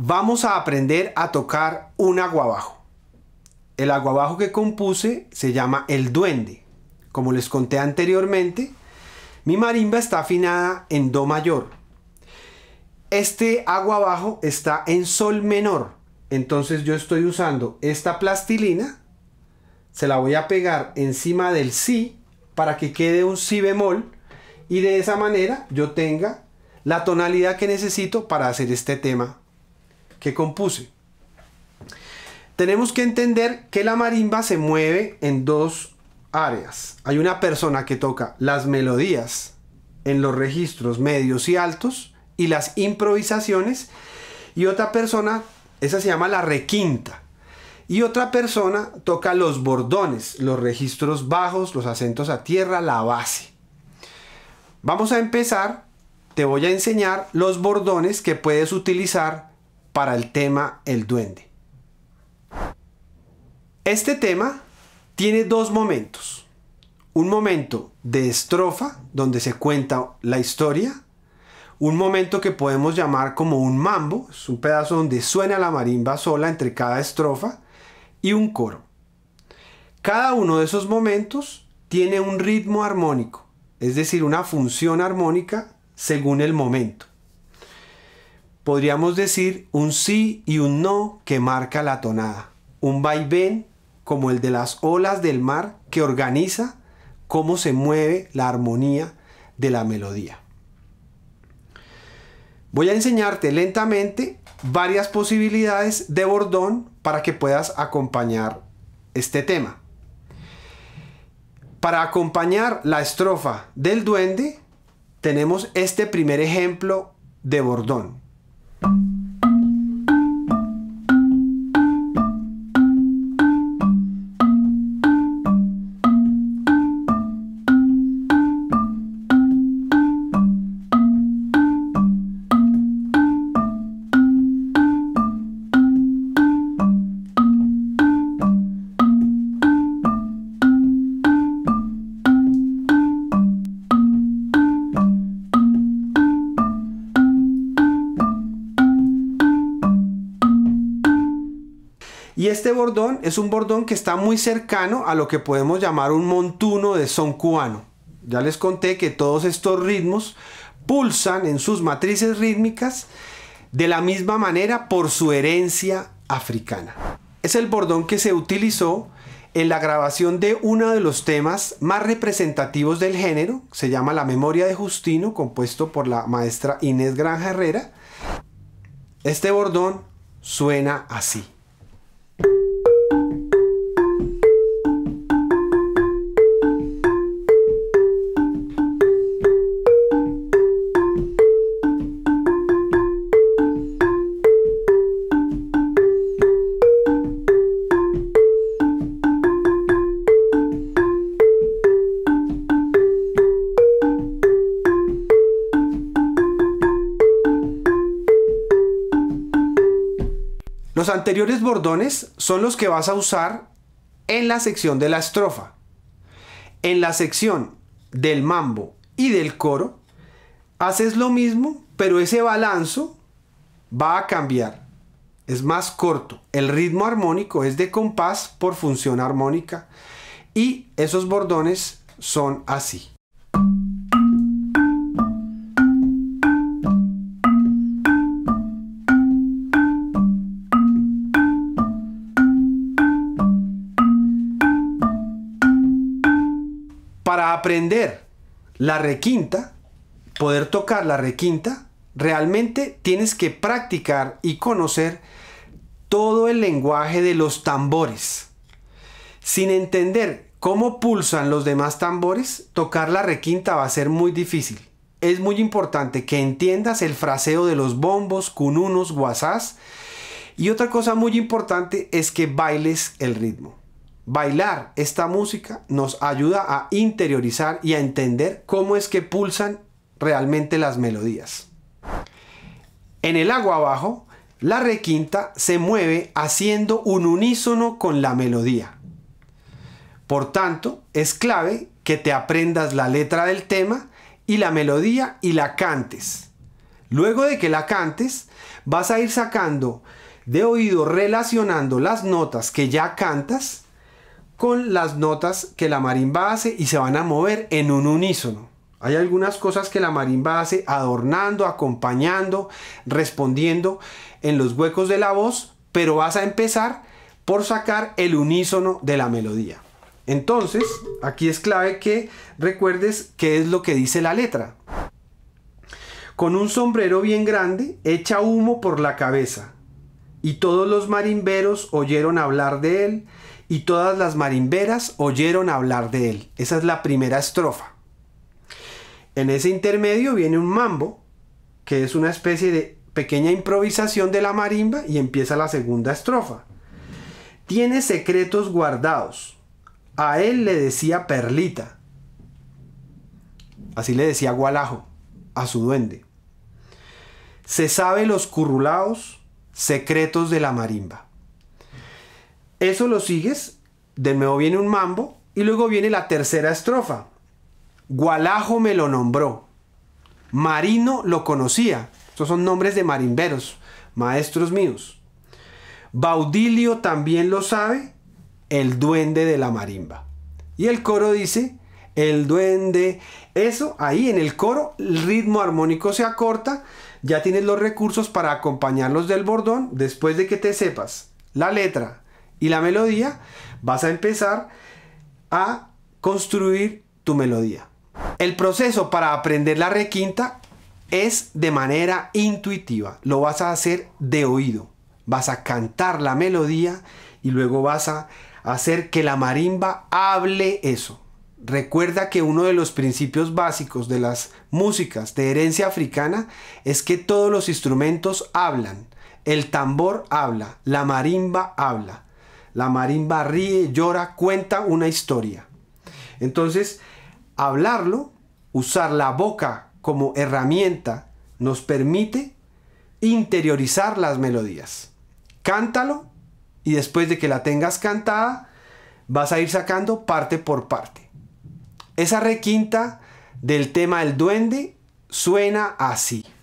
vamos a aprender a tocar un aguabajo. El aguabajo que compuse se llama El Duende. Como les conté anteriormente, mi marimba está afinada en Do mayor. Este aguabajo está en Sol menor. Entonces yo estoy usando esta plastilina, se la voy a pegar encima del Si para que quede un Si bemol y de esa manera yo tenga la tonalidad que necesito para hacer este tema que compuse. Tenemos que entender que la marimba se mueve en dos áreas. Hay una persona que toca las melodías en los registros medios y altos y las improvisaciones y otra persona, esa se llama la requinta. Y otra persona toca los bordones, los registros bajos, los acentos a tierra, la base. Vamos a empezar, te voy a enseñar los bordones que puedes utilizar para el tema El duende. Este tema tiene dos momentos. Un momento de estrofa, donde se cuenta la historia. Un momento que podemos llamar como un mambo, es un pedazo donde suena la marimba sola entre cada estrofa. Y un coro. Cada uno de esos momentos tiene un ritmo armónico, es decir, una función armónica según el momento podríamos decir un sí y un no que marca la tonada, un vaivén como el de las olas del mar que organiza cómo se mueve la armonía de la melodía. Voy a enseñarte lentamente varias posibilidades de bordón para que puedas acompañar este tema. Para acompañar la estrofa del duende, tenemos este primer ejemplo de bordón. you Y este bordón es un bordón que está muy cercano a lo que podemos llamar un montuno de son cubano. Ya les conté que todos estos ritmos pulsan en sus matrices rítmicas de la misma manera por su herencia africana. Es el bordón que se utilizó en la grabación de uno de los temas más representativos del género, se llama La Memoria de Justino, compuesto por la maestra Inés Granja Herrera. Este bordón suena así. Los anteriores bordones son los que vas a usar en la sección de la estrofa. En la sección del mambo y del coro, haces lo mismo, pero ese balanzo va a cambiar. Es más corto. El ritmo armónico es de compás por función armónica. Y esos bordones son así. para aprender la requinta, poder tocar la requinta, realmente tienes que practicar y conocer todo el lenguaje de los tambores. Sin entender cómo pulsan los demás tambores, tocar la requinta va a ser muy difícil. Es muy importante que entiendas el fraseo de los bombos, cununos, guasás. Y otra cosa muy importante es que bailes el ritmo. Bailar esta música nos ayuda a interiorizar y a entender cómo es que pulsan realmente las melodías. En el agua abajo, la requinta se mueve haciendo un unísono con la melodía. Por tanto, es clave que te aprendas la letra del tema y la melodía y la cantes. Luego de que la cantes, vas a ir sacando de oído relacionando las notas que ya cantas con las notas que la marimba hace y se van a mover en un unísono. Hay algunas cosas que la marimba hace adornando, acompañando, respondiendo en los huecos de la voz, pero vas a empezar por sacar el unísono de la melodía. Entonces, aquí es clave que recuerdes qué es lo que dice la letra. Con un sombrero bien grande, echa humo por la cabeza. Y todos los marimberos oyeron hablar de él y todas las marimberas oyeron hablar de él. Esa es la primera estrofa. En ese intermedio viene un mambo, que es una especie de pequeña improvisación de la marimba y empieza la segunda estrofa. Tiene secretos guardados. A él le decía Perlita. Así le decía Gualajo a su duende. Se sabe los currulados secretos de la marimba. Eso lo sigues, de nuevo viene un mambo y luego viene la tercera estrofa. Gualajo me lo nombró. Marino lo conocía. Estos son nombres de marimberos, maestros míos. Baudilio también lo sabe, el duende de la marimba. Y el coro dice, el duende, eso ahí en el coro, el ritmo armónico se acorta, ya tienes los recursos para acompañarlos del bordón después de que te sepas la letra, y la melodía, vas a empezar a construir tu melodía. El proceso para aprender la requinta es de manera intuitiva. Lo vas a hacer de oído. Vas a cantar la melodía y luego vas a hacer que la marimba hable eso. Recuerda que uno de los principios básicos de las músicas de herencia africana es que todos los instrumentos hablan. El tambor habla, la marimba habla, la marimba ríe, llora, cuenta una historia. Entonces, hablarlo, usar la boca como herramienta, nos permite interiorizar las melodías. Cántalo y después de que la tengas cantada, vas a ir sacando parte por parte. Esa requinta del tema del duende suena así.